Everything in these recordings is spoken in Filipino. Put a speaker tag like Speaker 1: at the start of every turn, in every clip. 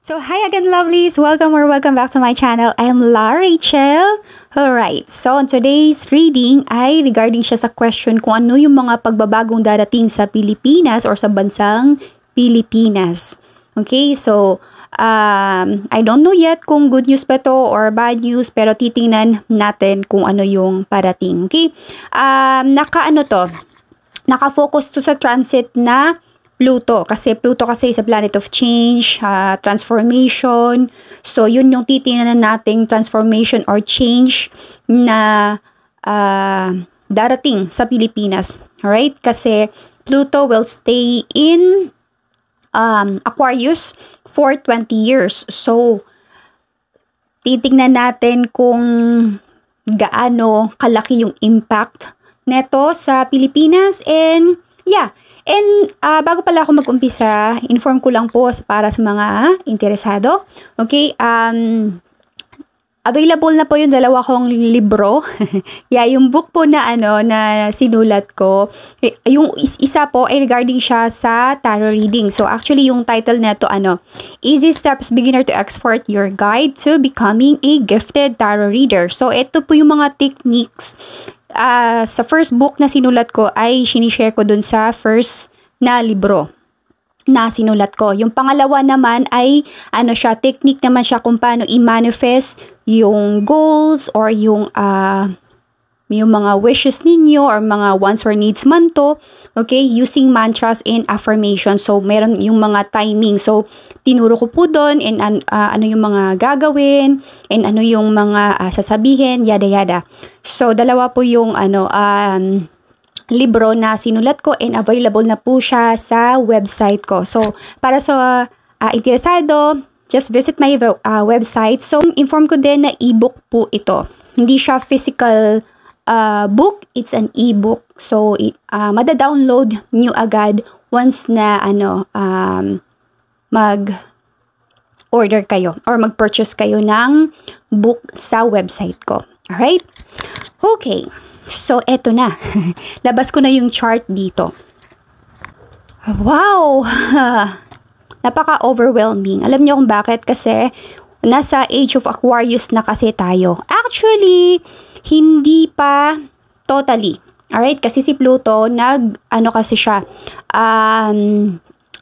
Speaker 1: So hi again lovelies! Welcome or welcome back to my channel. I'm Larry La Rachel. Alright, so on today's reading ay regarding siya sa question kung ano yung mga pagbabagong darating sa Pilipinas or sa bansang Pilipinas. Okay, so um, I don't know yet kung good news pa to or bad news pero titingnan natin kung ano yung parating. Okay, um, naka ano to, naka-focus to sa transit na Pluto kasi Pluto kasi is a planet of change, uh, transformation. So yun yung titingnan nating transformation or change na uh, darating sa Pilipinas. Alright? Kasi Pluto will stay in um, Aquarius for 20 years. So, titingnan natin kung gaano kalaki yung impact neto sa Pilipinas and yeah, And uh, bago pala ako mag-umpisa, inform ko lang po para sa mga interesado. Okay, um, available na po yung dalawa kong libro. yeah, yung book po na ano na sinulat ko, eh, yung isa po ay regarding siya sa tarot reading. So actually yung title nito ano, Easy Steps Beginner to Export Your Guide to Becoming a Gifted Tarot Reader. So ito po yung mga techniques uh, sa first book na sinulat ko ay sinishare ko dun sa first na libro na sinulat ko. Yung pangalawa naman ay ano siya, technique naman siya kung paano i-manifest yung goals or yung uh, yung mga wishes ninyo or mga wants or needs man to, okay, using mantras and affirmation. So, meron yung mga timing. So, tinuro ko po doon and uh, ah, ano yung mga gagawin and ano yung mga uh, sasabihin, yada yada. So, dalawa po yung ano, um, libro na sinulat ko and available na po siya sa website ko. So, para sa uh, interesado, just visit my uh, website. So, inform ko din na ebook po ito. Hindi siya physical uh, book, it's an e-book. So, uh, madadownload nyo agad once na ano, um, mag order kayo or mag-purchase kayo ng book sa website ko. Alright? Okay. So, eto na. Labas ko na yung chart dito. Wow! Napaka-overwhelming. Alam niyo kung bakit? Kasi nasa age of Aquarius na kasi tayo. Actually, hindi pa totally. Alright, kasi si Pluto, nag, ano kasi siya, um,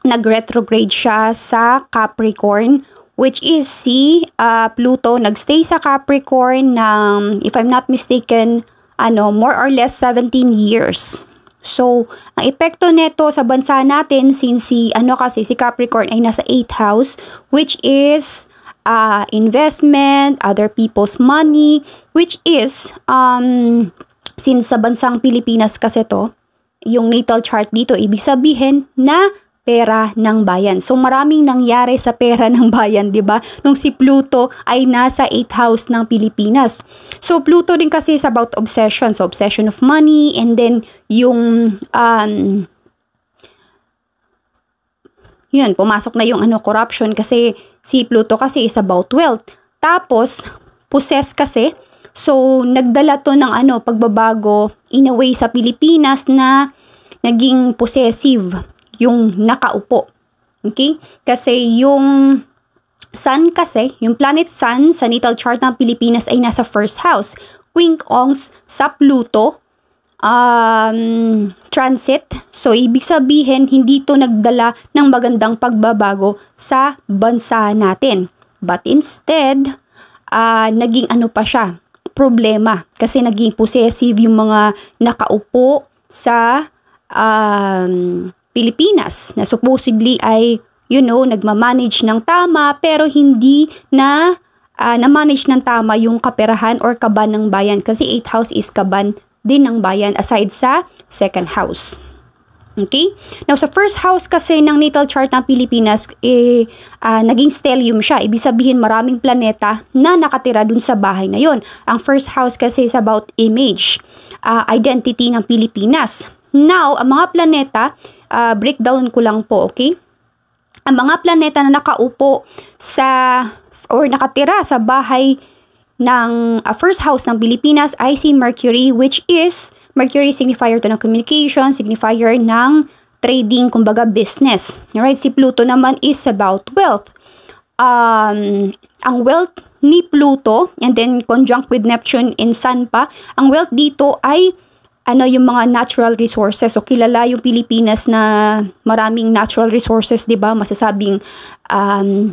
Speaker 1: nag-retrograde siya sa Capricorn, which is si uh, Pluto, nagstay sa Capricorn ng, if I'm not mistaken, ano, more or less 17 years. So, ang epekto nito sa bansa natin, since si, ano kasi, si Capricorn ay nasa 8th house, which is uh, investment, other people's money, which is, um, since sa bansang Pilipinas kasi to, yung natal chart dito, ibig sabihin na pera ng bayan. So maraming nangyari sa pera ng bayan, 'di ba? Nung si Pluto ay nasa 8th house ng Pilipinas. So Pluto din kasi is about obsession, so obsession of money and then yung um yun, pumasok na yung ano corruption kasi Si Pluto kasi is about wealth. Tapos, possess kasi. So, nagdala to ng ano, pagbabago in a way sa Pilipinas na naging possessive yung nakaupo. Okay? Kasi yung Sun kasi, yung planet Sun sa natal chart ng Pilipinas ay nasa first house. Quincong's sa Pluto um, transit. So, ibig sabihin, hindi to nagdala ng magandang pagbabago sa bansa natin. But instead, uh, naging ano pa siya, problema. Kasi naging possessive yung mga nakaupo sa um, Pilipinas na supposedly ay, you know, nagmamanage ng tama pero hindi na uh, na-manage ng tama yung kaperahan or kaban ng bayan kasi 8 house is kaban din ng bayan aside sa second house. Okay? Now, sa first house kasi ng natal chart ng Pilipinas, eh, uh, naging stellium siya. Ibig sabihin, maraming planeta na nakatira dun sa bahay na yon. Ang first house kasi is about image, uh, identity ng Pilipinas. Now, ang mga planeta, uh, breakdown ko lang po, okay? Ang mga planeta na nakaupo sa or nakatira sa bahay ng uh, first house ng Pilipinas ay si Mercury which is Mercury signifier to ng communication, signifier ng trading, kumbaga business. Alright, si Pluto naman is about wealth. Um, ang wealth ni Pluto and then conjunct with Neptune in Sun pa, ang wealth dito ay ano yung mga natural resources. So kilala yung Pilipinas na maraming natural resources, 'di ba? Masasabing um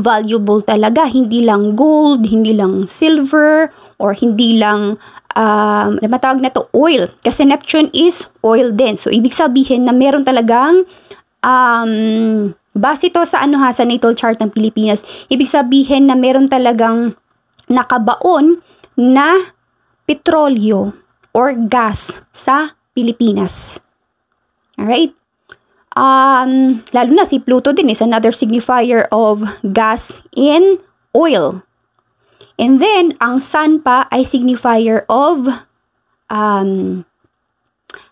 Speaker 1: valuable talaga. Hindi lang gold, hindi lang silver, or hindi lang um, na ano matawag na to oil. Kasi Neptune is oil din. So, ibig sabihin na meron talagang um, base to sa ano ha, sa natal chart ng Pilipinas, ibig sabihin na meron talagang nakabaon na petrolyo or gas sa Pilipinas. Alright? Um, lalo na si Pluto din is another signifier of gas in oil. And then, ang sun pa ay signifier of um,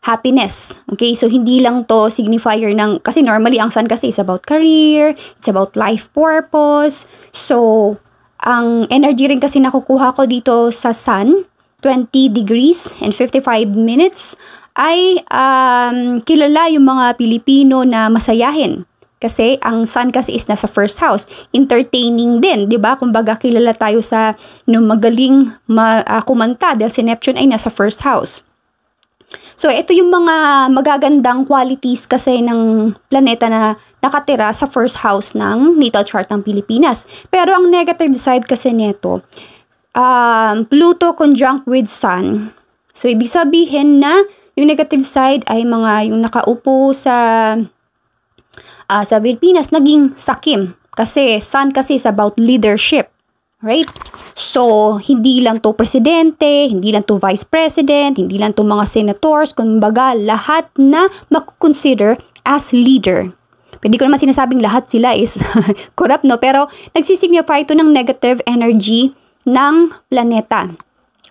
Speaker 1: happiness. Okay, so hindi lang to signifier ng, kasi normally ang sun kasi is about career, it's about life purpose. So, ang energy rin kasi nakukuha ko dito sa sun, 20 degrees and 55 minutes ay um, kilala yung mga Pilipino na masayahin. Kasi ang sun kasi is nasa first house. Entertaining din, di ba? Kumbaga kilala tayo sa no, magaling ma, uh, kumanta dahil si Neptune ay nasa first house. So, ito yung mga magagandang qualities kasi ng planeta na nakatira sa first house ng natal chart ng Pilipinas. Pero ang negative side kasi nito, um, Pluto conjunct with Sun. So, ibig sabihin na yung negative side ay mga yung nakaupo sa uh, sa Pilipinas naging sakim kasi sun kasi is about leadership. Right? So, hindi lang to presidente, hindi lang to vice president, hindi lang to mga senators, kumbaga lahat na makukonsider as leader. Hindi ko naman sinasabing lahat sila is corrupt, no? Pero nagsisignify ito ng negative energy ng planeta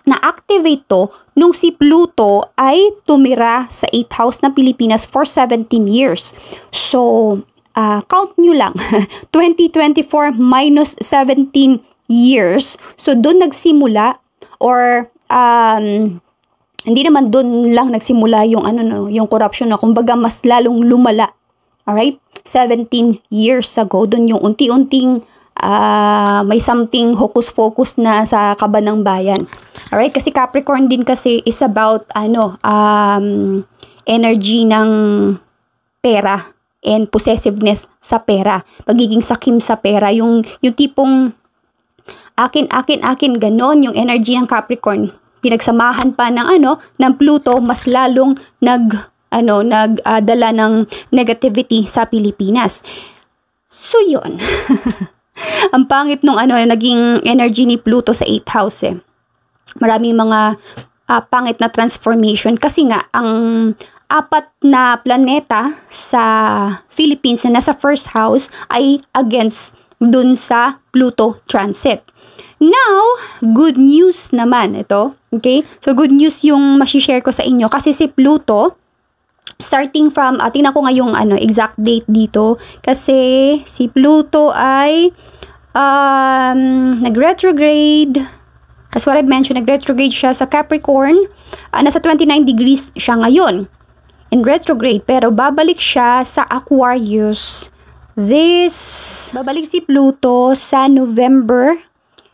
Speaker 1: na-activate to nung si Pluto ay tumira sa 8th house ng Pilipinas for 17 years. So, uh, count nyo lang, 2024 minus 17 years. So, doon nagsimula or um, hindi naman doon lang nagsimula yung ano no, yung corruption no, kumbaga mas lalong lumala. All right? 17 years ago doon yung unti-unting uh, may something hocus-focus na sa kaba ng bayan. Alright? Kasi Capricorn din kasi is about ano, um, energy ng pera and possessiveness sa pera. Pagiging sakim sa pera. Yung, yung tipong akin, akin, akin, ganon yung energy ng Capricorn. Pinagsamahan pa ng ano, ng Pluto, mas lalong nag, ano, nagdala ah, uh, ng negativity sa Pilipinas. So, yun. Ang pangit nung ano, naging energy ni Pluto sa 8th house eh. Maraming mga uh, pangit na transformation kasi nga ang apat na planeta sa Philippines na nasa first house ay against dun sa Pluto transit. Now, good news naman ito. Okay? So, good news yung masishare ko sa inyo kasi si Pluto, starting from, uh, tingnan ko ngayong ano, exact date dito. Kasi si Pluto ay um, nag-retrograde. That's what I mentioned, nag-retrograde siya sa Capricorn. Uh, nasa 29 degrees siya ngayon in retrograde. Pero babalik siya sa Aquarius this, babalik si Pluto sa November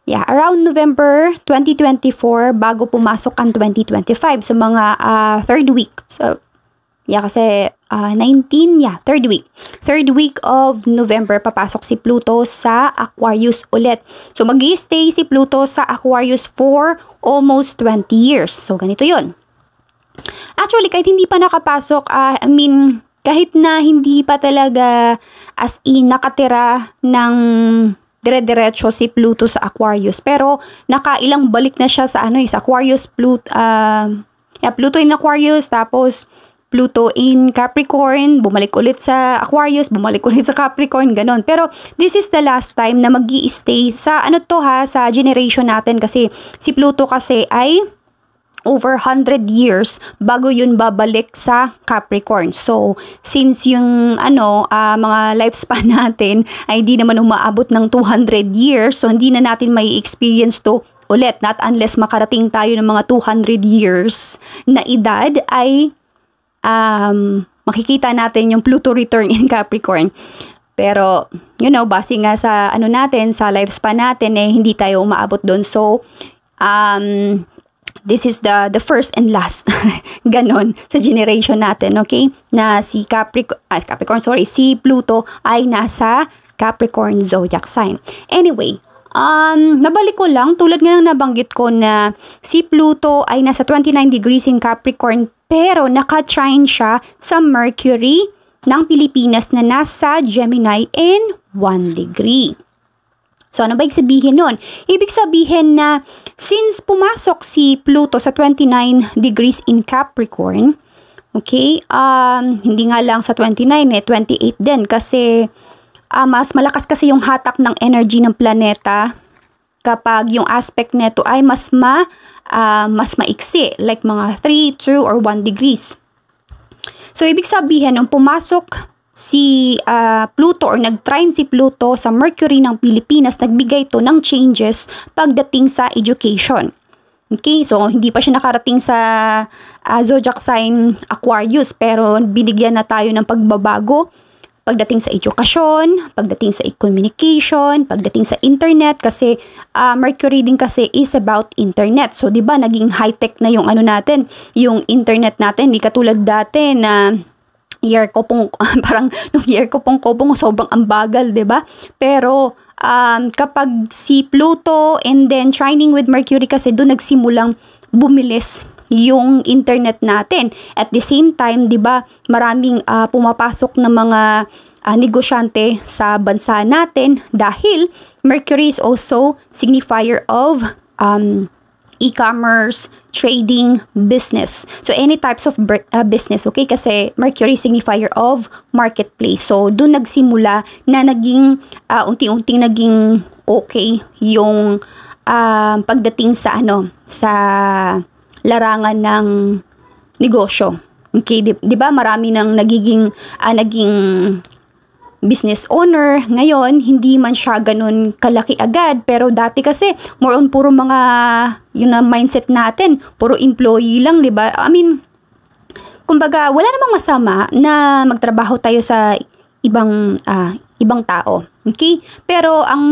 Speaker 1: Yeah, around November 2024 bago pumasok ang 2025 so mga uh, third week. So Yeah, kasi uh, ah, 19, yeah, third week. Third week of November, papasok si Pluto sa Aquarius ulit. So, mag stay si Pluto sa Aquarius for almost 20 years. So, ganito yon Actually, kahit hindi pa nakapasok, uh, I mean, kahit na hindi pa talaga as in nakatira ng dire-diretso si Pluto sa Aquarius. Pero, nakailang balik na siya sa ano eh, sa Aquarius, Pluto, uh, ah, yeah, Pluto in Aquarius, tapos Pluto in Capricorn, bumalik ulit sa Aquarius, bumalik ulit sa Capricorn, ganun. Pero this is the last time na mag stay sa ano to ha, sa generation natin kasi si Pluto kasi ay over 100 years bago yun babalik sa Capricorn. So, since yung ano, uh, mga lifespan natin ay hindi naman umaabot ng 200 years, so hindi na natin may experience to ulit. Not unless makarating tayo ng mga 200 years na edad ay um, makikita natin yung Pluto return in Capricorn. Pero, you know, base nga sa ano natin, sa lifespan natin, eh, hindi tayo umaabot doon. So, um, this is the the first and last ganon sa generation natin, okay? Na si Capricorn, ah, Capricorn, sorry, si Pluto ay nasa Capricorn zodiac sign. Anyway, Um, nabalik ko lang, tulad nga ng nabanggit ko na si Pluto ay nasa 29 degrees in Capricorn pero naka-trine siya sa Mercury ng Pilipinas na nasa Gemini in 1 degree. So, ano ba ibig sabihin nun? Ibig sabihin na since pumasok si Pluto sa 29 degrees in Capricorn, okay, um, hindi nga lang sa 29 eh, 28 din kasi uh, mas malakas kasi yung hatak ng energy ng planeta kapag yung aspect nito ay mas ma uh, mas maiksi like mga 3, 2 or 1 degrees. So ibig sabihin nung pumasok si uh, Pluto or nag-trine si Pluto sa Mercury ng Pilipinas, nagbigay to ng changes pagdating sa education. Okay, so hindi pa siya nakarating sa uh, zodiac sign Aquarius pero binigyan na tayo ng pagbabago pagdating sa edukasyon, pagdating sa communication, pagdating sa internet kasi uh, Mercury din kasi is about internet. So 'di ba naging high-tech na yung ano natin, yung internet natin, hindi katulad dati na year ko pong parang nung year ko pong kopong sobrang ambagal, 'di ba? Pero um, kapag si Pluto and then trining with Mercury kasi doon nagsimulang bumilis yung internet natin. At the same time, 'di ba, maraming uh, pumapasok na mga uh, negosyante sa bansa natin dahil Mercury is also signifier of um e-commerce, trading, business. So, any types of uh, business, okay? Kasi Mercury signifier of marketplace. So, doon nagsimula na naging, uh, unti-unting naging okay yung uh, pagdating sa ano, sa larangan ng negosyo. Okay, 'di, ba? Marami nang nagiging ah, naging business owner. Ngayon, hindi man siya ganun kalaki agad. Pero dati kasi, more on puro mga, yun na mindset natin. Puro employee lang, di ba? I mean, kumbaga, wala namang masama na magtrabaho tayo sa ibang, uh, ibang tao. Okay? Pero ang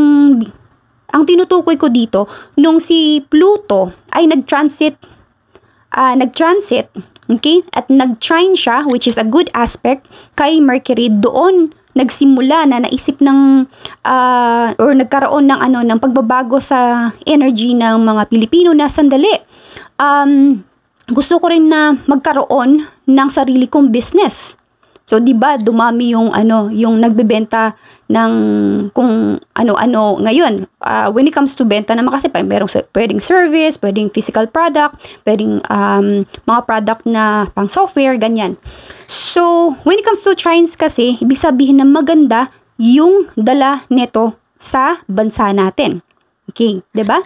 Speaker 1: ang tinutukoy ko dito, nung si Pluto ay nag-transit uh, nag-transit, okay? At nag-trine siya, which is a good aspect, kay Mercury doon nagsimula na naisip ng uh, or nagkaroon ng ano ng pagbabago sa energy ng mga Pilipino na sandali. Um, gusto ko rin na magkaroon ng sarili kong business. So 'di ba dumami yung ano, yung nagbebenta ng kung ano-ano. Ngayon, uh, when it comes to benta naman kasi merong pwedeng service, pwedeng physical product, pwedeng um, mga product na pang software, ganyan. So, when it comes to trains kasi, ibig sabihin na maganda yung dala nito sa bansa natin. Okay, 'di ba?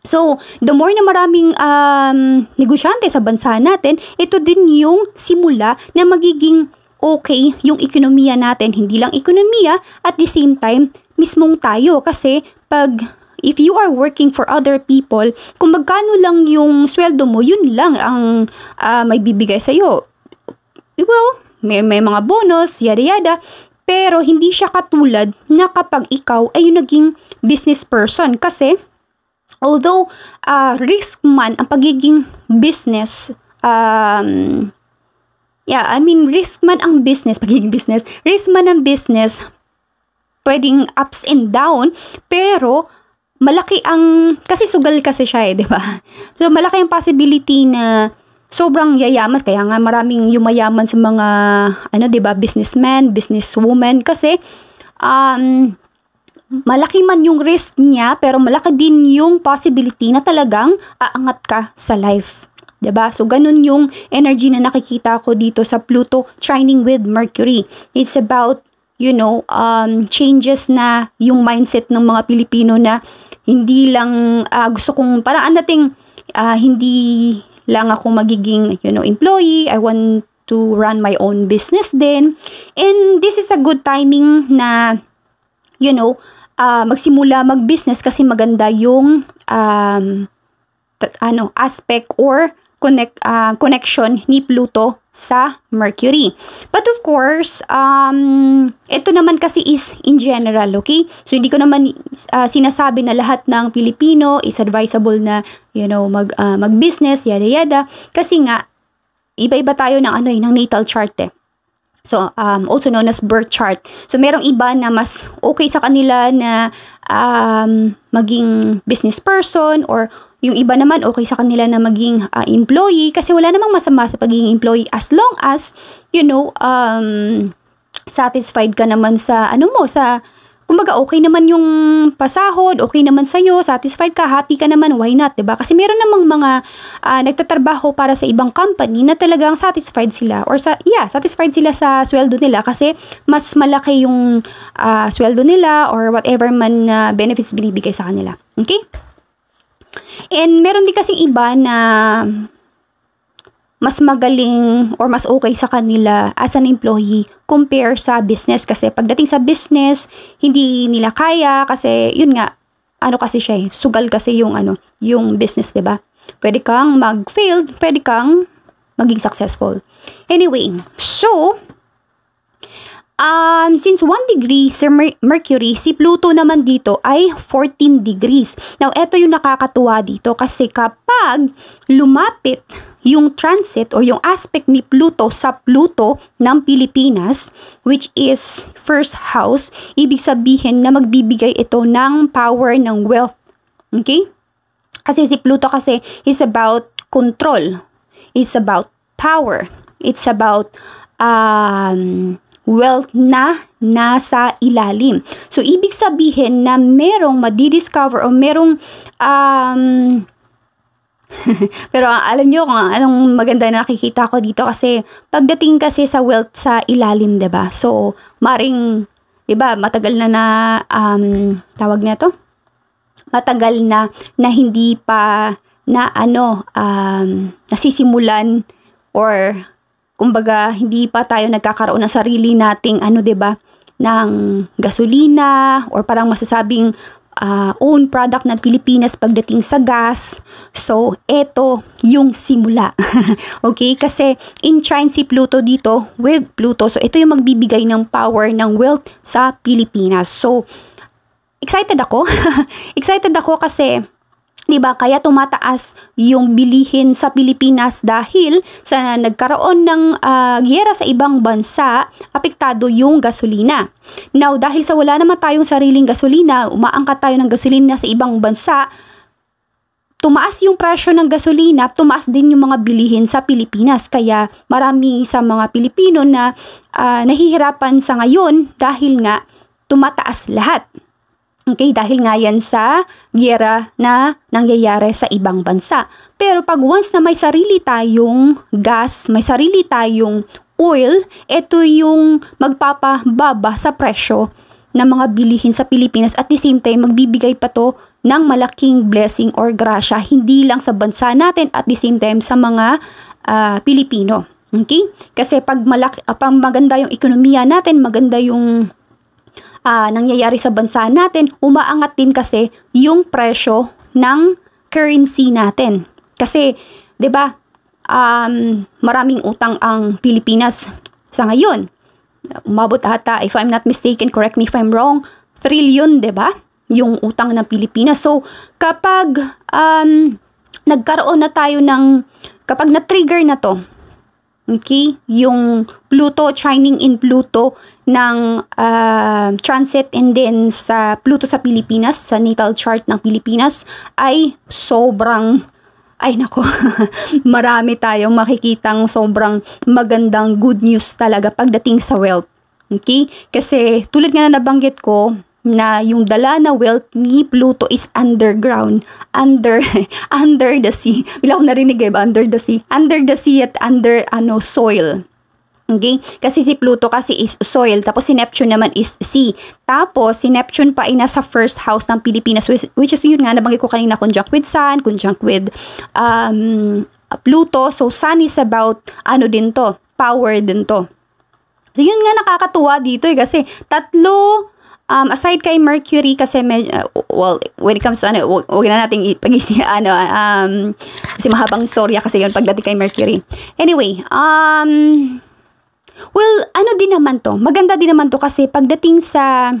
Speaker 1: So, the more na maraming um, negosyante sa bansa natin, ito din yung simula na magiging okay yung ekonomiya natin, hindi lang ekonomiya, at the same time, mismong tayo. Kasi pag if you are working for other people, kung magkano lang yung sweldo mo, yun lang ang uh, may bibigay sa'yo. Well, may, may mga bonus, yada yada. Pero hindi siya katulad na kapag ikaw ay naging business person. Kasi although uh, risk man ang pagiging business um, Yeah, I mean, risk man ang business, pagiging business, risk man ang business, pwedeng ups and down, pero malaki ang, kasi sugal kasi siya eh, di ba? So, malaki ang possibility na sobrang yayaman kaya nga maraming yumayaman sa mga ano 'di ba businessman, businesswoman kasi um malaki man yung risk niya pero malaki din yung possibility na talagang aangat ka sa life. Diba? So, ganun yung energy na nakikita ko dito sa Pluto trining with Mercury. It's about, you know, um, changes na yung mindset ng mga Pilipino na hindi lang uh, gusto kong, paraan nating uh, hindi lang ako magiging, you know, employee. I want to run my own business then And this is a good timing na, you know, uh, magsimula mag-business kasi maganda yung um, ano, aspect or connect, uh, connection ni Pluto sa Mercury. But of course, um, ito naman kasi is in general, okay? So, hindi ko naman uh, sinasabi na lahat ng Pilipino is advisable na, you know, mag, uh, mag-business, yada yada. Kasi nga, iba-iba tayo ng ano eh, ng natal chart eh. So, um, also known as birth chart. So, merong iba na mas okay sa kanila na um, maging business person or yung iba naman, okay sa kanila na maging uh, employee kasi wala namang masama sa pagiging employee as long as, you know, um, satisfied ka naman sa, ano mo, sa, kumbaga okay naman yung pasahod, okay naman sa'yo, satisfied ka, happy ka naman, why not, 'di ba? Kasi meron namang mga uh, nagtatrabaho para sa ibang company na talagang satisfied sila or sa yeah, satisfied sila sa sweldo nila kasi mas malaki yung uh, sweldo nila or whatever man uh, benefits binibigay sa kanila. Okay? And meron din kasi iba na mas magaling or mas okay sa kanila as an employee compare sa business kasi pagdating sa business hindi nila kaya kasi yun nga ano kasi siya eh sugal kasi yung ano yung business 'di ba pwede kang mag-fail pwede kang maging successful anyway so um, since 1 degree si Mer Mercury, si Pluto naman dito ay 14 degrees. Now, ito yung nakakatuwa dito kasi kapag lumapit yung transit o yung aspect ni Pluto sa Pluto ng Pilipinas, which is first house, ibig sabihin na magbibigay ito ng power ng wealth. Okay? Kasi si Pluto kasi is about control. It's about power. It's about um, wealth na nasa ilalim. So, ibig sabihin na merong madidiscover o merong um, Pero alam nyo kung anong maganda na nakikita ko dito kasi pagdating kasi sa wealth sa ilalim, ba diba? So, maring, ba diba, matagal na na, um, tawag na to? Matagal na, na hindi pa, na ano, um, nasisimulan or kumbaga hindi pa tayo nagkakaroon ng sarili nating ano 'di ba ng gasolina or parang masasabing uh, own product ng Pilipinas pagdating sa gas. So, eto yung simula. okay? Kasi in-trine si Pluto dito with Pluto. So, ito yung magbibigay ng power ng wealth sa Pilipinas. So, excited ako. excited ako kasi 'di ba? Kaya tumataas yung bilihin sa Pilipinas dahil sa nagkaroon ng uh, giyera sa ibang bansa, apektado yung gasolina. Now, dahil sa wala naman tayong sariling gasolina, umaangkat tayo ng gasolina sa ibang bansa, tumaas yung presyo ng gasolina, tumaas din yung mga bilihin sa Pilipinas. Kaya marami sa mga Pilipino na uh, nahihirapan sa ngayon dahil nga tumataas lahat. Okay, dahil nga yan sa gyera na nangyayari sa ibang bansa. Pero pag once na may sarili tayong gas, may sarili tayong oil, ito yung magpapababa sa presyo ng mga bilihin sa Pilipinas at the same time magbibigay pa to ng malaking blessing or grasya hindi lang sa bansa natin at the same time sa mga uh, Pilipino. Okay? Kasi pag malaki, uh, pag maganda yung ekonomiya natin, maganda yung uh, nangyayari sa bansa natin, umaangat din kasi yung presyo ng currency natin. Kasi, 'di ba? Um, maraming utang ang Pilipinas sa ngayon. Umabot ata, if I'm not mistaken, correct me if I'm wrong, trillion, 'di ba? Yung utang ng Pilipinas. So, kapag um, nagkaroon na tayo ng kapag na-trigger na 'to Okay? Yung Pluto, shining in Pluto ng uh, transit and then sa Pluto sa Pilipinas, sa natal chart ng Pilipinas, ay sobrang ay nako, marami tayong makikitang sobrang magandang good news talaga pagdating sa wealth. Okay? Kasi tulad nga na nabanggit ko, na yung dala na wealth ni Pluto is underground, under, under the sea. Bila ko narinig eh, under the sea. Under the sea at under ano soil. Okay? Kasi si Pluto kasi is soil, tapos si Neptune naman is sea. Tapos, si Neptune pa ay nasa first house ng Pilipinas, which, is yun nga, nabanggit ko kanina, conjunct with Sun, conjunct with um, Pluto. So, Sun is about, ano din to, power din to. So, yun nga nakakatuwa dito eh, kasi tatlo Um, aside kay Mercury kasi med- uh, well when it comes to ano wag, wag na nating pagisi ano um kasi mahabang storya kasi yon pagdating kay Mercury. Anyway, um well ano din naman to. Maganda din naman to kasi pagdating sa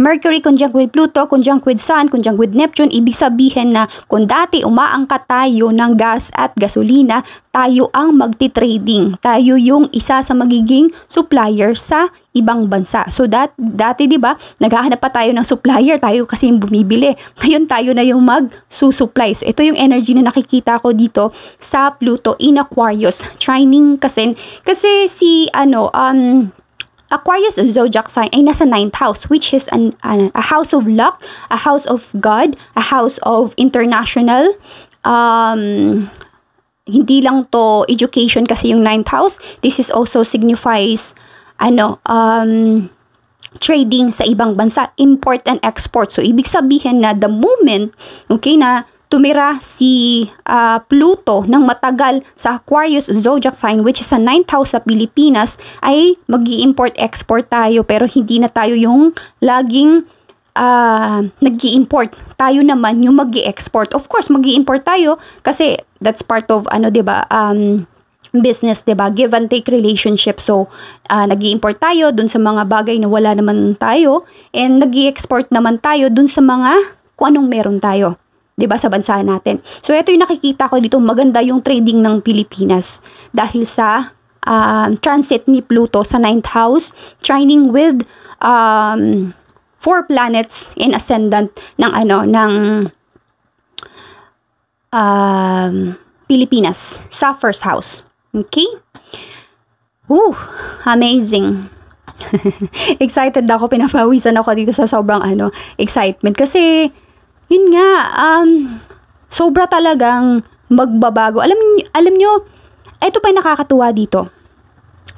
Speaker 1: Mercury conjunct with Pluto, conjunct with Sun, conjunct with Neptune, ibig sabihin na kung dati umaangkat tayo ng gas at gasolina, tayo ang magti-trading. Tayo yung isa sa magiging supplier sa ibang bansa. So that, dati 'di ba, naghahanap pa tayo ng supplier, tayo kasi yung bumibili. Ngayon tayo na yung magsusupply. So ito yung energy na nakikita ko dito sa Pluto in Aquarius. Trining kasi kasi si ano um Aquarius zodiac sign ay nasa 9th house which is an, an, a house of luck, a house of God, a house of international. Um, hindi lang to education kasi yung 9th house. This is also signifies ano um, trading sa ibang bansa, import and export. So ibig sabihin na the moment okay na tumira si uh, Pluto ng matagal sa Aquarius zodiac sign which is sa 9th house sa Pilipinas ay mag import export tayo pero hindi na tayo yung laging uh, ah, nag import Tayo naman yung mag export Of course, mag import tayo kasi that's part of ano 'di ba? Um business, 'di ba? Give and take relationship. So, uh, ah, nag import tayo dun sa mga bagay na wala naman tayo and nag export naman tayo dun sa mga kung anong meron tayo. 'di ba sa bansa natin. So ito yung nakikita ko dito, maganda yung trading ng Pilipinas dahil sa uh, transit ni Pluto sa 9th house, trining with um four planets in ascendant ng ano ng um Pilipinas sa first house. Okay? Ooh, Amazing. excited ako, pinapawisan ako dito sa sobrang ano, excitement. Kasi, yun nga, um, sobra talagang magbabago. Alam, alam nyo, ito pa yung nakakatuwa dito.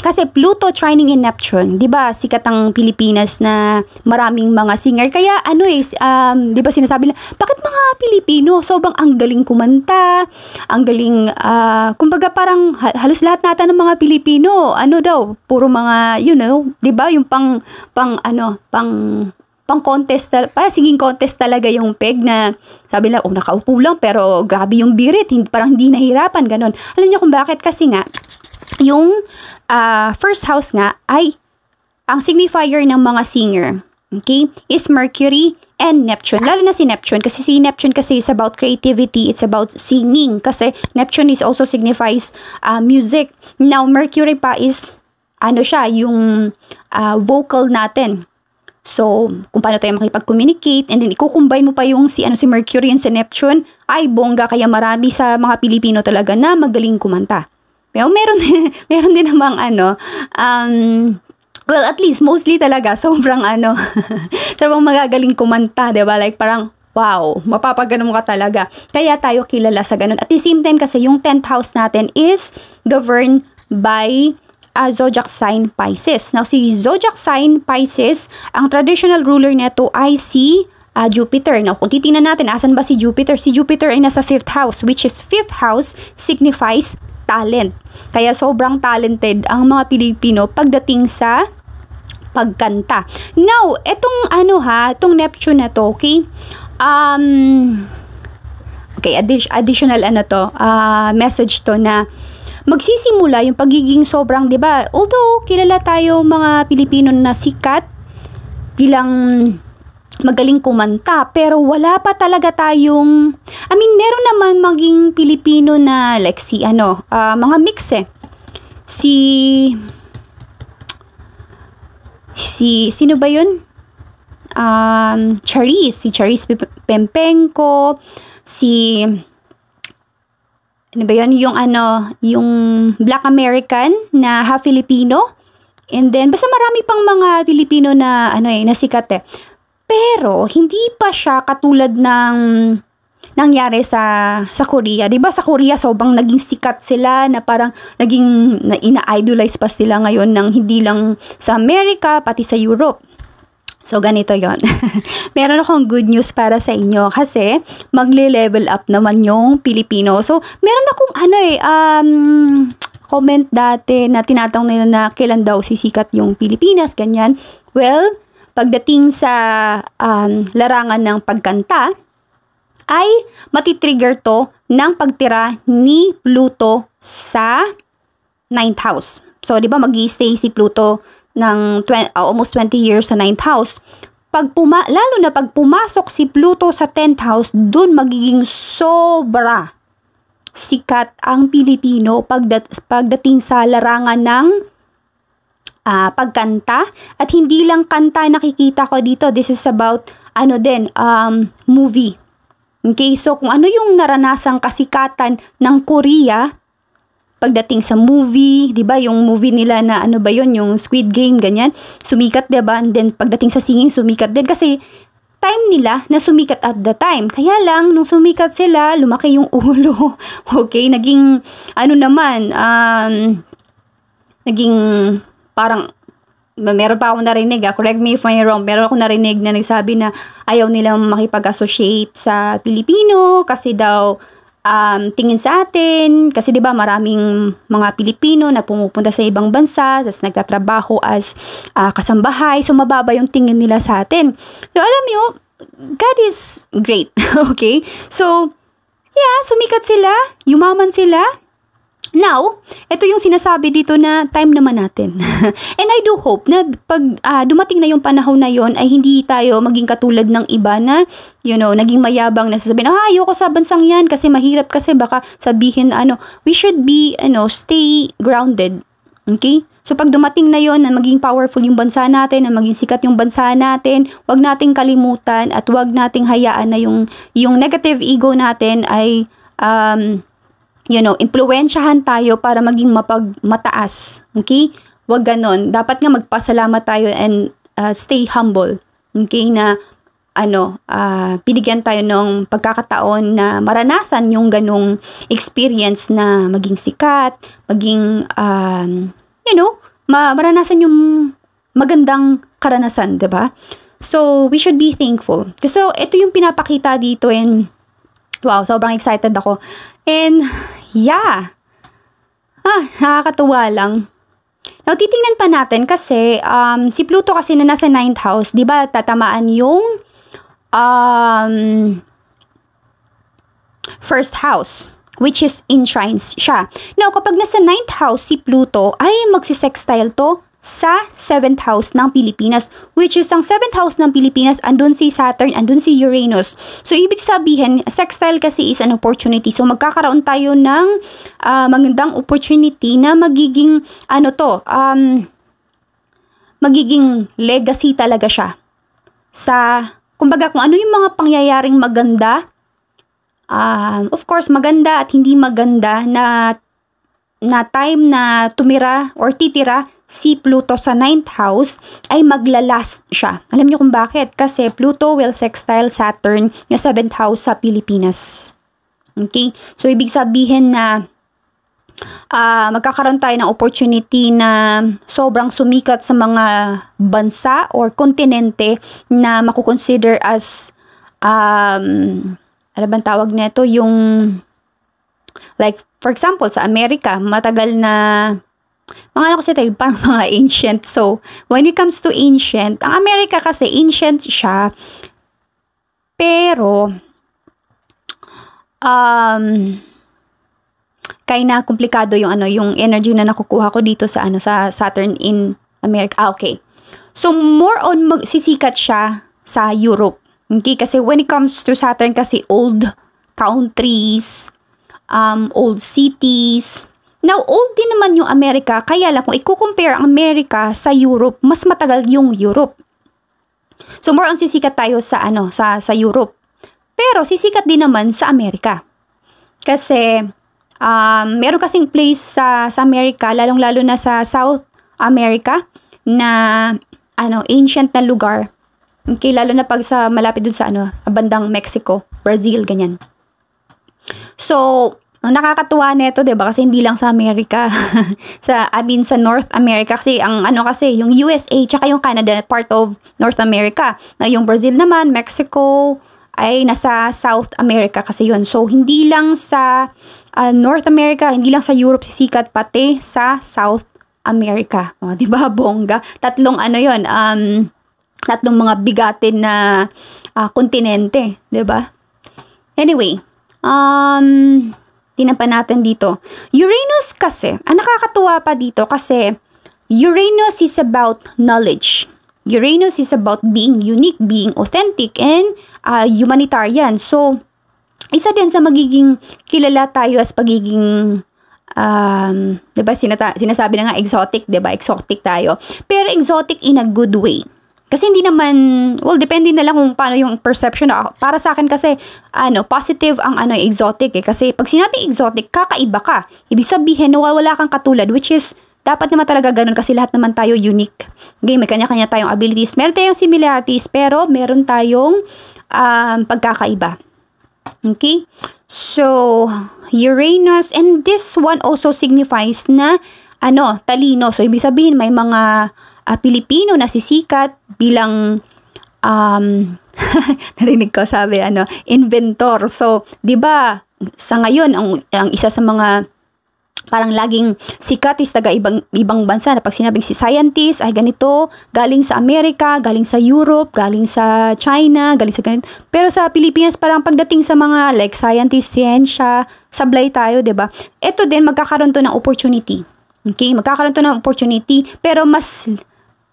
Speaker 1: Kasi Pluto trining in Neptune, 'di ba? Sikat ang Pilipinas na maraming mga singer. Kaya ano eh um 'di ba sinasabi nila, bakit mga Pilipino sobrang ang galing kumanta, ang galing uh, kumbaga parang halos lahat nata ng mga Pilipino, ano daw, puro mga you know, 'di ba, yung pang pang ano, pang pang contest, para siging contest talaga yung peg na sabi lang, oh, nakaupo lang, pero grabe yung birit, hindi, parang hindi nahirapan, ganun. Alam niyo kung bakit? Kasi nga, yung uh, first house nga ay, ang signifier ng mga singer, okay, is Mercury and Neptune. Lalo na si Neptune kasi si Neptune kasi is about creativity, it's about singing kasi Neptune is also signifies uh, music. Now Mercury pa is ano siya, yung uh, vocal natin. So, kung paano tayo makipag-communicate and then ikukumbay mo pa yung si, ano, si Mercury and si Neptune, ay bongga kaya marami sa mga Pilipino talaga na magaling kumanta. Pero meron, meron din namang ano, um, well, at least mostly talaga, sobrang ano, sobrang magagaling kumanta, ba diba? Like parang, Wow, mapapagano ka talaga. Kaya tayo kilala sa ganun. At the same time kasi yung 10th house natin is governed by uh, zodiac sign Pisces. Now, si zodiac sign Pisces, ang traditional ruler nito ay si uh, Jupiter. Now, kung titingnan natin, asan ba si Jupiter? Si Jupiter ay nasa 5th house, which is 5th house signifies talent. Kaya sobrang talented ang mga Pilipino pagdating sa pagkanta. Now, etong ano ha, itong Neptune na to, okay? Um, okay, addi additional ano to, uh, message to na magsisimula yung pagiging sobrang, 'di ba? Although kilala tayo mga Pilipino na sikat bilang magaling kumanta pero wala pa talaga tayong I mean meron naman maging Pilipino na like si ano uh, mga mix eh si si sino ba yun um, Charisse si Charisse Pempenko si ano ba yun? Yung ano, yung Black American na half Filipino. And then, basta marami pang mga Filipino na, ano eh, nasikat eh. Pero, hindi pa siya katulad ng nangyari sa sa Korea. 'Di ba sa Korea sobrang naging sikat sila na parang naging na, ina-idolize pa sila ngayon ng hindi lang sa Amerika pati sa Europe. So, ganito yon Meron akong good news para sa inyo kasi magle-level up naman yung Pilipino. So, meron akong ano eh, um, comment dati na tinatanong nila na kailan daw sisikat yung Pilipinas, ganyan. Well, pagdating sa um, larangan ng pagkanta, ay matitrigger to ng pagtira ni Pluto sa 9th house. So, di ba mag stay si Pluto ng 20, ah, almost 20 years sa 9th house, pag puma, lalo na pag pumasok si Pluto sa 10th house, dun magiging sobra sikat ang Pilipino pagdat, pagdating sa larangan ng uh, pagkanta. At hindi lang kanta nakikita ko dito. This is about ano din, um, movie. Okay, so kung ano yung naranasang kasikatan ng Korea, pagdating sa movie, 'di ba? Yung movie nila na ano ba 'yon, yung Squid Game ganyan, sumikat 'di ba? And then pagdating sa singing, sumikat din kasi time nila na sumikat at the time. Kaya lang, nung sumikat sila, lumaki yung ulo. okay, naging, ano naman, um, naging parang meron pa ako narinig, ah, correct me if I'm wrong, meron ako narinig na nagsabi na ayaw nilang makipag-associate sa Pilipino kasi daw um, tingin sa atin kasi 'di ba maraming mga Pilipino na pumupunta sa ibang bansa, tapos nagtatrabaho as uh, kasambahay, so mababa yung tingin nila sa atin. So alam niyo, God is great, okay? So yeah, sumikat sila, yumaman sila, Now, ito yung sinasabi dito na time naman natin. And I do hope na pag uh, dumating na yung panahon na yon ay hindi tayo maging katulad ng iba na, you know, naging mayabang na sasabihin, ah, ayoko sa bansang yan kasi mahirap kasi baka sabihin na ano, we should be, ano, stay grounded. Okay? So pag dumating na yon na maging powerful yung bansa natin, na maging sikat yung bansa natin, wag nating kalimutan at wag nating hayaan na yung yung negative ego natin ay um, you know, impluwensyahan tayo para maging mapag mataas. Okay? Huwag ganon. Dapat nga magpasalamat tayo and uh, stay humble. Okay? Na ano, uh, binigyan tayo ng pagkakataon na maranasan yung ganong experience na maging sikat, maging, um, you know, ma maranasan yung magandang karanasan, ba diba? So, we should be thankful. So, ito yung pinapakita dito and Wow, sobrang excited ako. And, yeah. Ah, nakakatuwa lang. Now, titingnan pa natin kasi um, si Pluto kasi na nasa 9th house, di ba tatamaan yung um, first house which is in trines siya. Now, kapag nasa 9th house si Pluto, ay magsisextile to sa 7th house ng Pilipinas. Which is, ang 7th house ng Pilipinas, andun si Saturn, andun si Uranus. So, ibig sabihin, sextile kasi is an opportunity. So, magkakaroon tayo ng uh, magandang opportunity na magiging, ano to, um, magiging legacy talaga siya. Sa, kumbaga, kung ano yung mga pangyayaring maganda, um, of course, maganda at hindi maganda na na time na tumira or titira si Pluto sa 9th house ay maglalast siya. Alam niyo kung bakit? Kasi Pluto will sextile Saturn yung 7th house sa Pilipinas. Okay? So, ibig sabihin na uh, magkakaroon tayo ng opportunity na sobrang sumikat sa mga bansa or kontinente na makukonsider as um, ano bang tawag nito yung like for example sa Amerika matagal na mga ano kasi tayo, eh, parang mga ancient. So, when it comes to ancient, ang Amerika kasi ancient siya. Pero, um, kaya na komplikado yung ano, yung energy na nakukuha ko dito sa ano sa Saturn in America. Ah, okay. So, more on magsisikat siya sa Europe. Okay, kasi when it comes to Saturn kasi old countries, um, old cities, Now, old din naman yung Amerika, kaya lang kung i-compare ang Amerika sa Europe, mas matagal yung Europe. So, more on sisikat tayo sa, ano, sa, sa Europe. Pero, sisikat din naman sa Amerika. Kasi, um, meron kasing place sa, sa Amerika, lalong-lalo na sa South America, na, ano, ancient na lugar. Okay, lalo na pag sa malapit dun sa, ano, bandang Mexico, Brazil, ganyan. So, ang nakakatuwa nito, 'di ba? Kasi hindi lang sa Amerika. sa I mean sa North America kasi ang ano kasi yung USA tsaka yung Canada part of North America. Na yung Brazil naman, Mexico ay nasa South America kasi yun. So hindi lang sa uh, North America, hindi lang sa Europe sisikat pati sa South America. O, oh, 'di ba? Bongga. Tatlong ano 'yon. Um tatlong mga bigatin na uh, kontinente, 'di ba? Anyway, um tinapan natin dito. Uranus kasi, ang ah, nakakatuwa pa dito kasi Uranus is about knowledge. Uranus is about being unique, being authentic, and uh, humanitarian. So, isa din sa magiging kilala tayo as pagiging um, 'di ba sinata- sinasabi na nga exotic, 'di ba? Exotic tayo. Pero exotic in a good way. Kasi hindi naman, well, depende na lang kung paano yung perception na. Ah, para sa akin kasi, ano, positive ang ano, exotic eh. Kasi pag sinabi exotic, kakaiba ka. Ibig sabihin, nawawala kang katulad, which is, dapat naman talaga ganun kasi lahat naman tayo unique. Okay, may kanya-kanya tayong abilities. Meron tayong similarities, pero meron tayong um, pagkakaiba. Okay? So, Uranus, and this one also signifies na, ano, talino. So, ibig sabihin, may mga uh, Pilipino na sisikat bilang um, narinig ko sabi ano, inventor. So, 'di ba? Sa ngayon ang ang isa sa mga parang laging sikat is taga ibang ibang bansa na pag sinabing si scientist ay ganito galing sa Amerika, galing sa Europe, galing sa China, galing sa ganito. Pero sa Pilipinas parang pagdating sa mga like scientist, siyensya, sablay tayo, 'di ba? Ito din magkakaroon to ng opportunity. Okay, magkakaroon to ng opportunity pero mas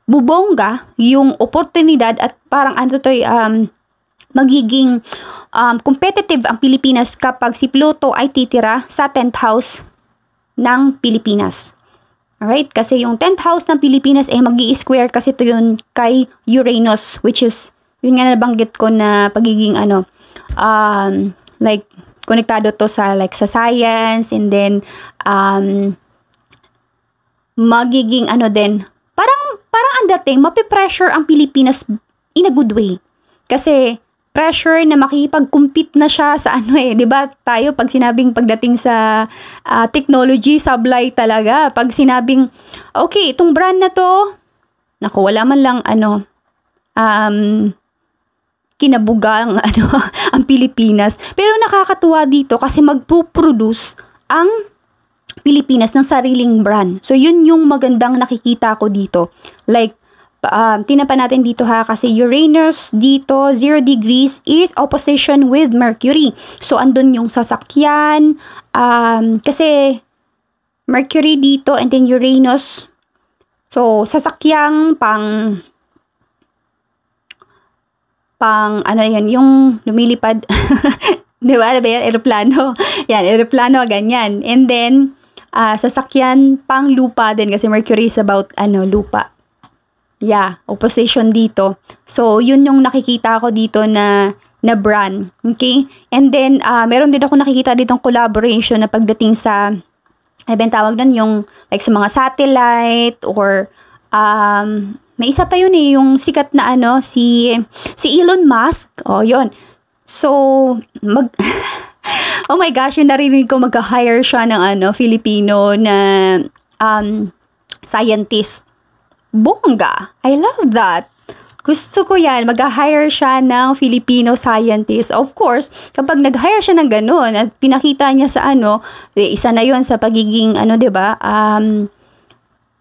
Speaker 1: bubongga yung oportunidad at parang ano to um, magiging um, competitive ang Pilipinas kapag si Pluto ay titira sa 10th house ng Pilipinas. Alright? Kasi yung 10th house ng Pilipinas ay eh, mag square kasi to yun kay Uranus which is, yun nga nabanggit ko na pagiging ano, um, like, konektado to sa like sa science and then um, magiging ano din, parang parang ang dating mape-pressure ang Pilipinas in a good way. Kasi pressure na makipag-compete na siya sa ano eh, 'di ba? Tayo pag sinabing pagdating sa uh, technology, sablay talaga. Pag sinabing okay, itong brand na 'to, naku, wala man lang ano um kinabuga ang ano ang Pilipinas. Pero nakakatuwa dito kasi magpo-produce ang Pilipinas ng sariling brand. So, yun yung magandang nakikita ko dito. Like, um, tinapan natin dito ha kasi Uranus dito 0 degrees is opposition with Mercury. So andun yung sasakyan um, kasi Mercury dito and then Uranus. So sasakyang pang pang ano yan yung lumilipad. Di ba? Ano ba yan? Aeroplano. yan, aeroplano, ganyan. And then, uh, sasakyan pang lupa din kasi Mercury is about ano, lupa. Yeah, opposition dito. So, yun yung nakikita ko dito na na brand. Okay? And then, uh, meron din ako nakikita ditong collaboration na pagdating sa, ano ba tawag doon? Yung, like sa mga satellite or, um, may isa pa yun eh, yung sikat na ano, si, si Elon Musk. O, oh, yun. So, mag, oh my gosh, yung narinig ko mag hire siya ng ano, Filipino na um, scientist. Bongga! I love that! Gusto ko yan, mag-hire siya ng Filipino scientist. Of course, kapag nag-hire siya ng ganun at pinakita niya sa ano, eh, isa na yon sa pagiging, ano, ba diba, um,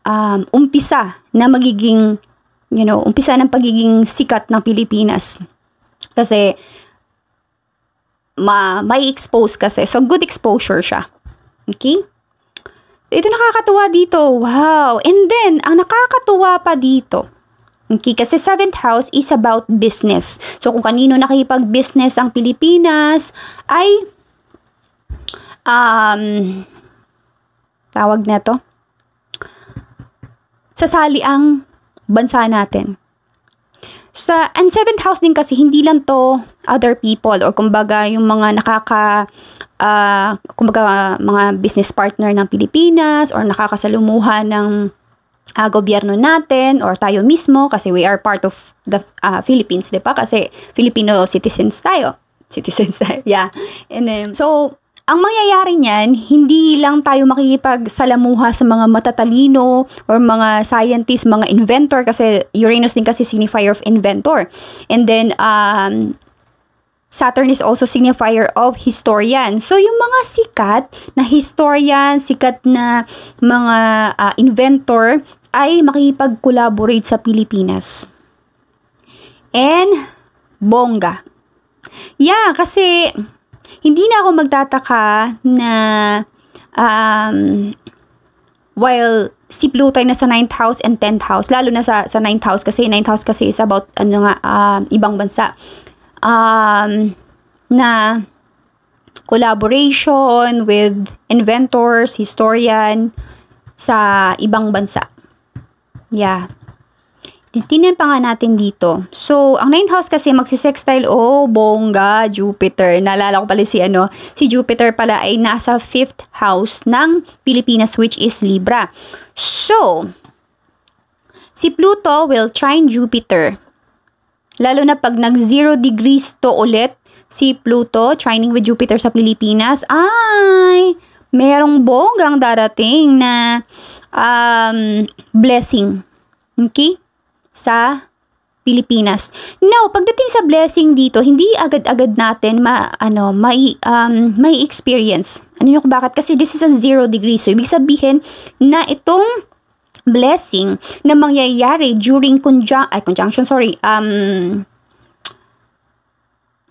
Speaker 1: um, umpisa na magiging, you know, umpisa ng pagiging sikat ng Pilipinas. Kasi, ma may expose kasi. So, good exposure siya. Okay? Ito nakakatuwa dito. Wow! And then, ang nakakatuwa pa dito, Okay, kasi 7th house is about business. So, kung kanino nakipag-business ang Pilipinas, ay, um, tawag na to, sasali ang bansa natin. Sa seventh house din kasi hindi lang to other people or kumbaga yung mga nakaka uh, kumbaga mga business partner ng Pilipinas or nakakasalumuha ng uh, gobyerno natin or tayo mismo kasi we are part of the uh, Philippines, 'di ba? Kasi Filipino citizens tayo. Citizens tayo. Yeah. And um, so ang mangyayari niyan, hindi lang tayo makikipagsalamuha sa mga matatalino or mga scientist, mga inventor kasi Uranus din kasi signifier of inventor. And then um Saturn is also signifier of historian. So, yung mga sikat na historian, sikat na mga uh, inventor ay makikipag-collaborate sa Pilipinas. And, bongga. Yeah, kasi hindi na ako magtataka na um, while si Pluto ay nasa 9th house and 10th house, lalo na sa, sa 9th house kasi 9th house kasi is about ano nga, uh, ibang bansa. Um, na collaboration with inventors, historian sa ibang bansa. Yeah. Titinan pa nga natin dito. So, ang ninth house kasi magsisextile. Oh, bongga, Jupiter. Nalala ko pala si ano, si Jupiter pala ay nasa fifth house ng Pilipinas which is Libra. So, si Pluto will trine Jupiter. Lalo na pag nag 0 degrees to ulit si Pluto trining with Jupiter sa Pilipinas. Ay, merong bonggang darating na um, blessing. Okay? sa Pilipinas. Now, pagdating sa blessing dito, hindi agad-agad natin ma ano, may um, may experience. Ano niyo bakit? Kasi this is a zero degree. So ibig sabihin na itong blessing na mangyayari during conjunction ay conjunction sorry um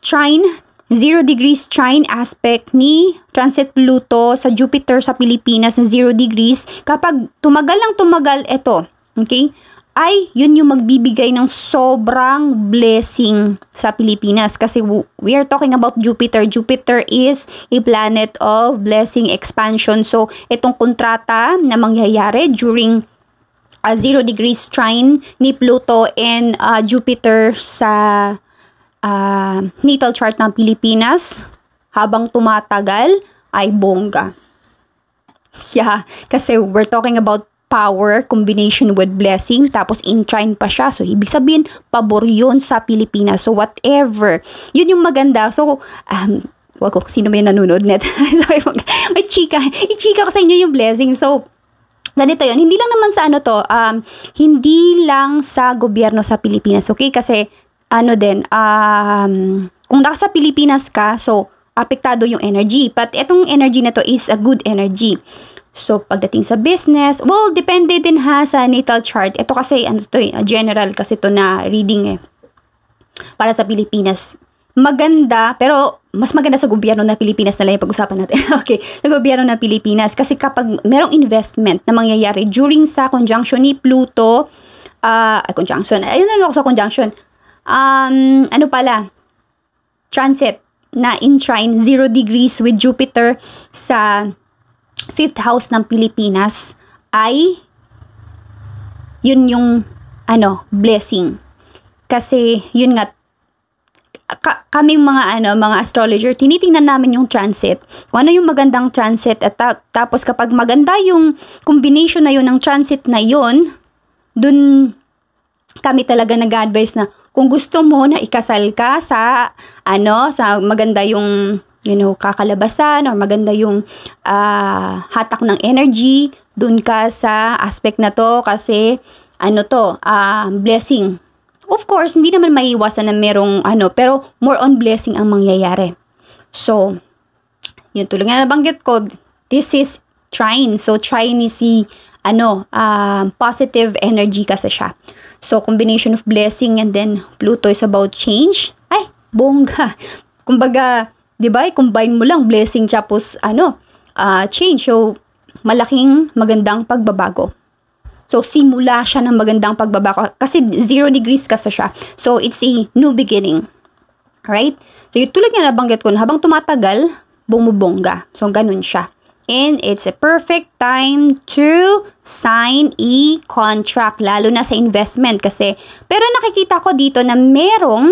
Speaker 1: trine zero degrees trine aspect ni transit Pluto sa Jupiter sa Pilipinas na zero degrees kapag tumagal lang tumagal ito okay ay yun yung magbibigay ng sobrang blessing sa Pilipinas kasi we are talking about Jupiter. Jupiter is a planet of blessing expansion. So, itong kontrata na mangyayari during uh, zero degrees trine ni Pluto and uh, Jupiter sa uh, natal chart ng Pilipinas habang tumatagal ay bongga. Yeah, kasi we're talking about power combination with blessing tapos in incline pa siya. So, ibig sabihin, pabor yun sa Pilipinas. So, whatever. Yun yung maganda. So, um, wag ko sino may nanonood net. may chika. I-chika ko sa inyo yung blessing. So, ganito yon Hindi lang naman sa ano to, um, hindi lang sa gobyerno sa Pilipinas. Okay? Kasi, ano din, um, kung nasa Pilipinas ka, so, apektado yung energy. But, etong energy na to is a good energy. So, pagdating sa business, well, depende din ha sa natal chart. Ito kasi, ano to eh, general kasi to na reading eh. Para sa Pilipinas. Maganda, pero mas maganda sa gobyerno ng Pilipinas na lang yung pag-usapan natin. okay, sa gobyerno ng Pilipinas. Kasi kapag merong investment na mangyayari during sa conjunction ni Pluto, uh, conjunction, ayun ano ako sa conjunction, um, ano pala, transit na in trine 0 degrees with Jupiter sa fifth house ng Pilipinas ay yun yung ano, blessing. Kasi yun nga ka kaming mga ano, mga astrologer, tinitingnan namin yung transit. Kung ano yung magandang transit at ta tapos kapag maganda yung combination na yun ng transit na yun, dun kami talaga nag-advise na kung gusto mo na ikasal ka sa ano, sa maganda yung you know, kakalabasan or maganda yung uh, hatak ng energy dun ka sa aspect na to kasi ano to, uh, blessing. Of course, hindi naman maiiwasan na merong ano, pero more on blessing ang mangyayari. So, yun tulad nga nabanggit ko, this is trine. So, trine is si, ano, uh, positive energy kasi siya. So, combination of blessing and then Pluto is about change. Ay, bongga. Kumbaga, 'di ba? combine mo lang blessing tapos ano, uh, change. So malaking magandang pagbabago. So, simula siya ng magandang pagbabago kasi zero degrees ka sa siya. So, it's a new beginning. Right? So, yung tulad nga nabanggit ko na habang tumatagal, bumubongga. So, ganun siya. And it's a perfect time to sign a contract, lalo na sa investment kasi. Pero nakikita ko dito na merong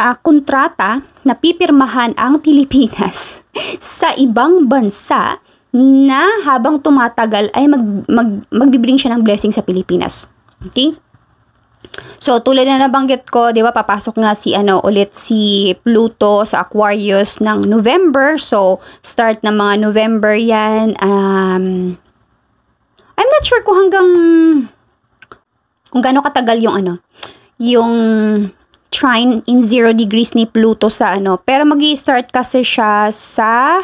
Speaker 1: uh, kontrata na pipirmahan ang Pilipinas sa ibang bansa na habang tumatagal ay mag, mag, magbibring siya ng blessing sa Pilipinas. Okay? So, tulad na nabanggit ko, di ba, papasok nga si, ano, ulit si Pluto sa Aquarius ng November. So, start ng mga November yan. Um, I'm not sure kung hanggang, kung gaano katagal yung, ano, yung trine in 0 degrees ni Pluto sa ano. Pero mag start kasi siya sa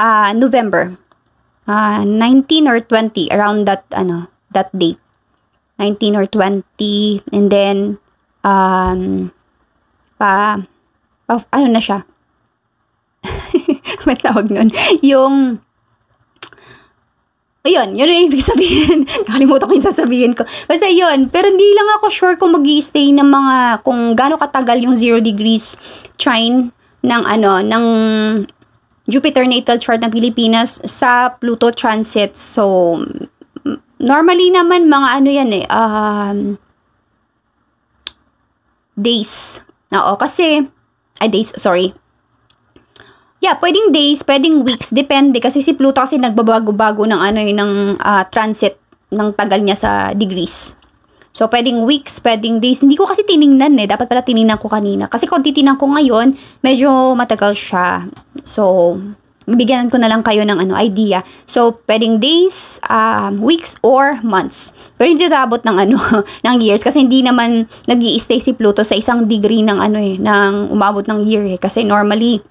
Speaker 1: uh, November. Uh, ah, 19 or 20, around that, ano, that date. 19 or 20, and then, um, pa, pa ano na siya? May tawag nun. Yung, ayun, yun yung ibig sabihin. Nakalimutan ko yung sasabihin ko. Basta yun, pero hindi lang ako sure kung mag stay ng mga, kung gaano katagal yung zero degrees trine ng ano, ng Jupiter natal chart ng Pilipinas sa Pluto transit. So, normally naman mga ano yan eh, um, days. Oo, kasi, ay days, sorry, Yeah, pwedeng days, pwedeng weeks, depende kasi si Pluto kasi nagbabago-bago ng ano yun, eh, ng uh, transit ng tagal niya sa degrees. So, pwedeng weeks, pwedeng days. Hindi ko kasi tiningnan eh. Dapat pala tiningnan ko kanina. Kasi kung titingnan ko ngayon, medyo matagal siya. So, bigyan ko na lang kayo ng ano, idea. So, pwedeng days, um, weeks, or months. Pero hindi abot ng ano, ng years. Kasi hindi naman nag stay si Pluto sa isang degree ng ano eh, ng umabot ng year eh. Kasi normally,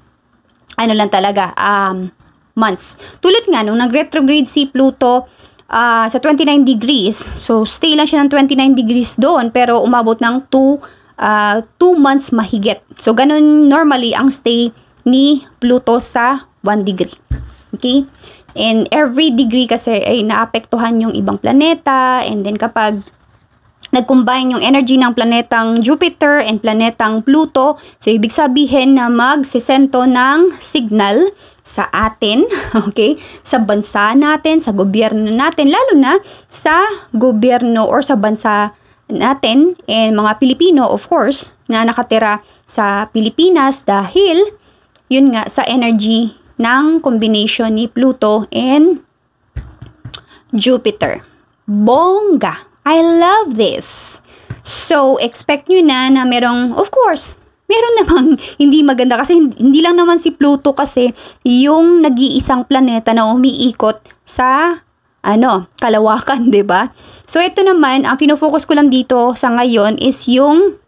Speaker 1: ano lang talaga, um, months. Tulad nga, nung nag-retrograde si Pluto uh, sa 29 degrees, so stay lang siya ng 29 degrees doon, pero umabot ng 2 uh, ah, months mahigit. So, ganun normally ang stay ni Pluto sa 1 degree. Okay? And every degree kasi ay naapektuhan yung ibang planeta and then kapag nag-combine yung energy ng planetang Jupiter and planetang Pluto. So, ibig sabihin na magsisento ng signal sa atin, okay? Sa bansa natin, sa gobyerno natin, lalo na sa gobyerno or sa bansa natin and mga Pilipino, of course, na nakatira sa Pilipinas dahil, yun nga, sa energy ng combination ni Pluto and Jupiter. Bongga! I love this. So, expect nyo na na merong, of course, meron namang hindi maganda kasi hindi lang naman si Pluto kasi yung nag-iisang planeta na umiikot sa ano, kalawakan, 'di ba? So ito naman, ang pinofocus ko lang dito sa ngayon is yung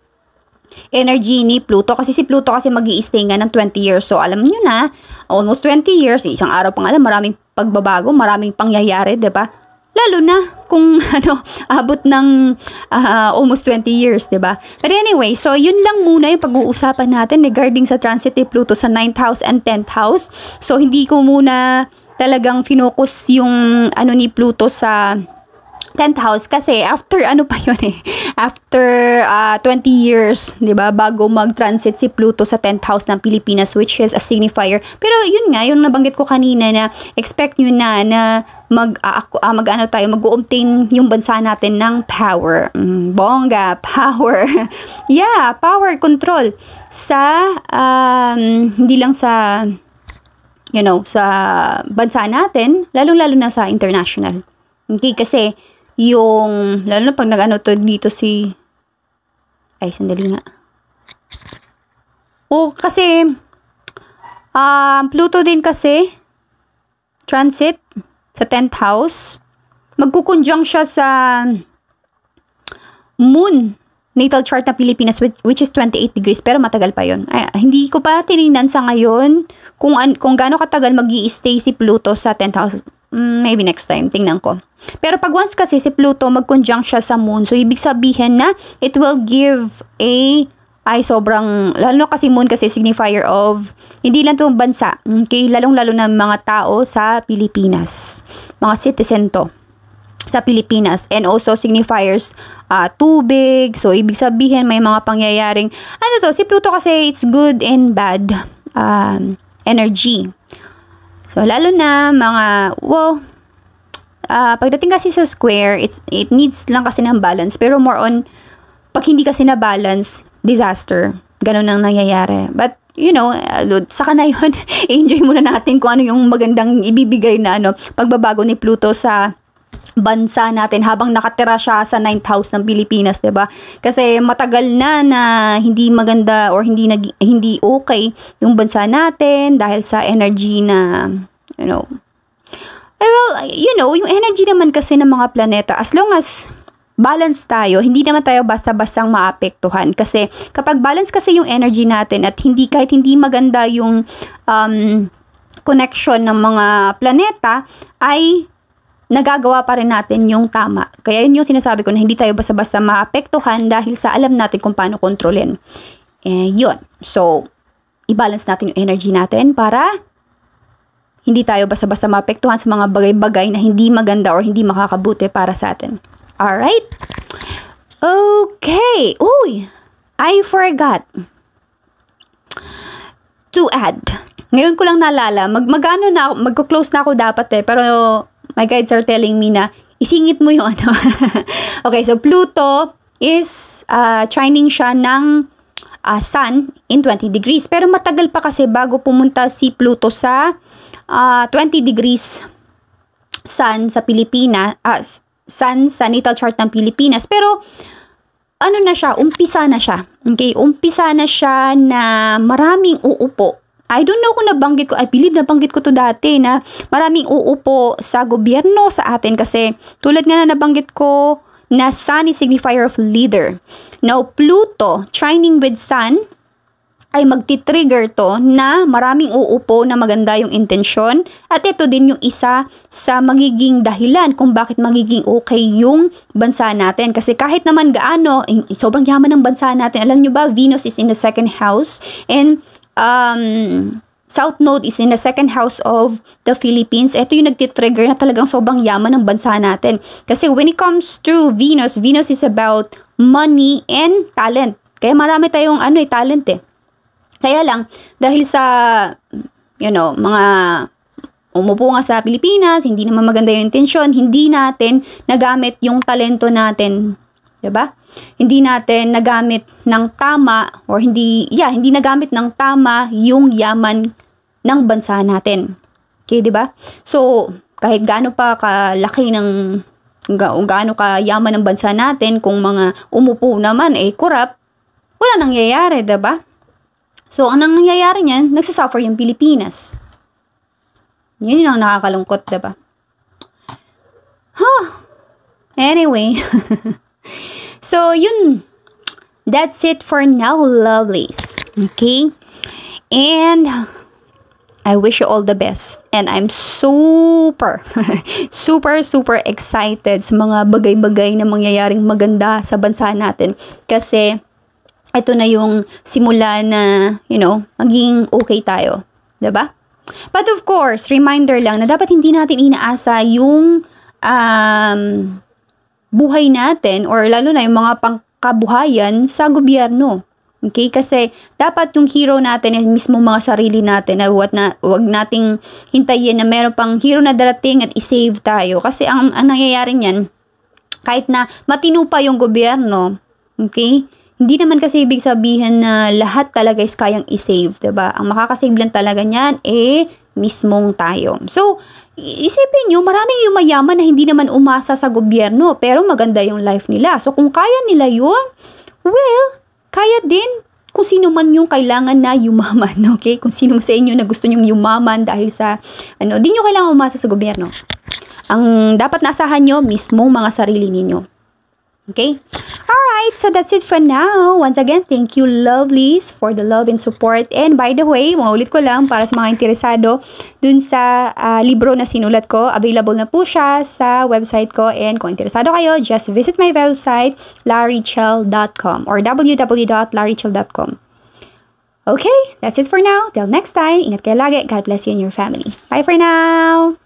Speaker 1: energy ni Pluto kasi si Pluto kasi mag stay nga ng 20 years. So alam niyo na, almost 20 years, isang araw pa nga lang maraming pagbabago, maraming pangyayari, 'di ba? Lalo na kung ano, abot ng uh, almost 20 years, 'di ba? But anyway, so yun lang muna 'yung pag-uusapan natin regarding sa transitive Pluto sa 9th house and 10th house. So hindi ko muna talagang finokus yung ano ni Pluto sa penthouse kasi after ano pa yun eh, after uh, ah, 20 years, di ba, bago mag-transit si Pluto sa 10th house ng Pilipinas which is a signifier. Pero yun nga, yung nabanggit ko kanina na expect niyo na na mag, uh, ah, uh, ah, mag ano tayo, mag-obtain yung bansa natin ng power. Mm, bongga, power. yeah, power control sa, um, hindi lang sa you know, sa bansa natin, lalong-lalo na sa international. Okay, kasi yung, lalo na pag nag-ano to dito si, ay, sandali nga. O, oh, kasi, um, Pluto din kasi, transit, sa 10th house, magkukunjang siya sa moon natal chart na Pilipinas which is 28 degrees pero matagal pa yon. hindi ko pa tiningnan sa ngayon kung an, kung gaano katagal magi stay si Pluto sa 10th house Mm, maybe next time, tingnan ko. Pero pag once kasi si Pluto mag-conjunct siya sa moon, so ibig sabihin na it will give a ay sobrang, lalo kasi moon kasi signifier of, hindi lang tong bansa, okay, lalong-lalo ng mga tao sa Pilipinas, mga citizen to sa Pilipinas and also signifiers uh, tubig. So, ibig sabihin may mga pangyayaring, ano to, si Pluto kasi it's good and bad um, energy. So, lalo na mga, wow, uh, ah, pagdating kasi sa square, it's, it needs lang kasi ng balance. Pero more on, pag hindi kasi na balance, disaster. Ganun ang nangyayari. But, you know, ah, saka na yun, enjoy muna natin kung ano yung magandang ibibigay na ano, pagbabago ni Pluto sa bansa natin habang nakatira siya sa 9th house ng Pilipinas, 'di ba? Kasi matagal na na hindi maganda or hindi nag, hindi okay yung bansa natin dahil sa energy na you know. Eh well, you know, yung energy naman kasi ng mga planeta as long as balance tayo, hindi naman tayo basta-bastang maapektuhan. Kasi kapag balance kasi yung energy natin at hindi kahit hindi maganda yung um, connection ng mga planeta, ay nagagawa pa rin natin yung tama. Kaya yun yung sinasabi ko na hindi tayo basta-basta maapektuhan dahil sa alam natin kung paano kontrolin. Eh, yun. So, i-balance natin yung energy natin para hindi tayo basta-basta maapektuhan sa mga bagay-bagay na hindi maganda or hindi makakabuti para sa atin. Alright? Okay. Uy! I forgot to add. Ngayon ko lang nalala, mag magano na ako, magko-close na ako dapat eh, pero my guides are telling me na isingit mo yung ano. okay, so Pluto is uh, ah, shining siya ng uh, sun in 20 degrees. Pero matagal pa kasi bago pumunta si Pluto sa uh, ah, 20 degrees sun sa Pilipinas, uh, sun sa natal chart ng Pilipinas. Pero ano na siya, umpisa na siya. Okay, umpisa na siya na maraming uupo I don't know kung nabanggit ko, I believe nabanggit ko to dati na maraming uupo sa gobyerno sa atin kasi tulad nga na nabanggit ko na Sun is signifier of leader. Now, Pluto, trining with Sun, ay magti-trigger to na maraming uupo na maganda yung intensyon at ito din yung isa sa magiging dahilan kung bakit magiging okay yung bansa natin kasi kahit naman gaano eh, sobrang yaman ng bansa natin alam nyo ba Venus is in the second house and um, South Node is in the second house of the Philippines. Ito yung nagtitrigger na talagang sobrang yaman ng bansa natin. Kasi when it comes to Venus, Venus is about money and talent. Kaya marami tayong ano, eh, talent eh. Kaya lang, dahil sa, you know, mga umupo nga sa Pilipinas, hindi naman maganda yung intensyon, hindi natin nagamit yung talento natin 'di ba? Hindi natin nagamit ng tama or hindi yeah, hindi nagamit ng tama yung yaman ng bansa natin. Okay, 'di ba? So, kahit gaano pa kalaki ng gaano ka yaman ng bansa natin kung mga umupo naman ay eh, corrupt, wala nangyayari, 'di ba? So, ang nangyayari niyan, nagsasuffer yung Pilipinas. Yun yung nakakalungkot, 'di ba? Huh. Anyway, So, yun. That's it for now, lovelies. Okay? And I wish you all the best. And I'm super, super, super excited sa mga bagay-bagay na mangyayaring maganda sa bansa natin. Kasi, ito na yung simula na, you know, maging okay tayo. ba? Diba? But of course, reminder lang na dapat hindi natin inaasa yung um, buhay natin or lalo na yung mga pangkabuhayan sa gobyerno. Okay? Kasi dapat yung hero natin ay mismo mga sarili natin na what na wag nating hintayin na meron pang hero na darating at i-save tayo. Kasi ang, ang nangyayari niyan, kahit na matino pa yung gobyerno, okay? Hindi naman kasi ibig sabihin na lahat talaga is kayang i-save, 'di ba? Ang makakasave lang talaga niyan eh mismong tayo. So, Isipin nyo, maraming yung mayaman na hindi naman umasa sa gobyerno pero maganda yung life nila. So kung kaya nila yun, well, kaya din kung sino man yung kailangan na yumaman, okay? Kung sino sa inyo na gusto nyong yumaman dahil sa, ano, di nyo kailangan umasa sa gobyerno. Ang dapat naasahan nyo, mismo mga sarili ninyo. Okay? All right, so that's it for now. Once again, thank you lovelies for the love and support. And by the way, maulit ko lang para sa mga interesado dun sa uh, libro na sinulat ko. Available na po siya sa website ko. And kung interesado kayo, just visit my website, larichel.com or www.larichel.com. Okay, that's it for now. Till next time, ingat kayo lagi. God bless you and your family. Bye for now!